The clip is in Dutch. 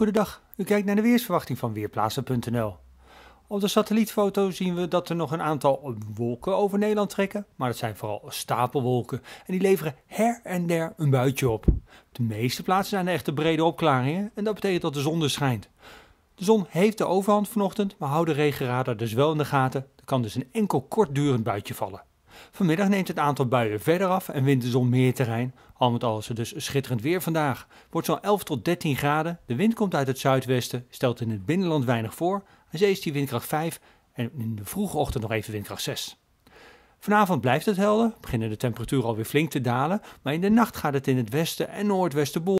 Goedendag, u kijkt naar de weersverwachting van Weerplaatsen.nl. Op de satellietfoto zien we dat er nog een aantal wolken over Nederland trekken, maar dat zijn vooral stapelwolken en die leveren her en der een buitje op. De meeste plaatsen zijn echte brede opklaringen en dat betekent dat de zon er dus schijnt. De zon heeft de overhand vanochtend, maar houd de regenradar dus wel in de gaten. Er kan dus een enkel kortdurend buitje vallen. Vanmiddag neemt het aantal buien verder af en wint de zon meer terrein. Al met al is het dus schitterend weer vandaag. Wordt zo'n 11 tot 13 graden. De wind komt uit het zuidwesten, stelt in het binnenland weinig voor. en zee is die windkracht 5 en in de vroege ochtend nog even windkracht 6. Vanavond blijft het helder, beginnen de temperaturen alweer flink te dalen, maar in de nacht gaat het in het westen en noordwesten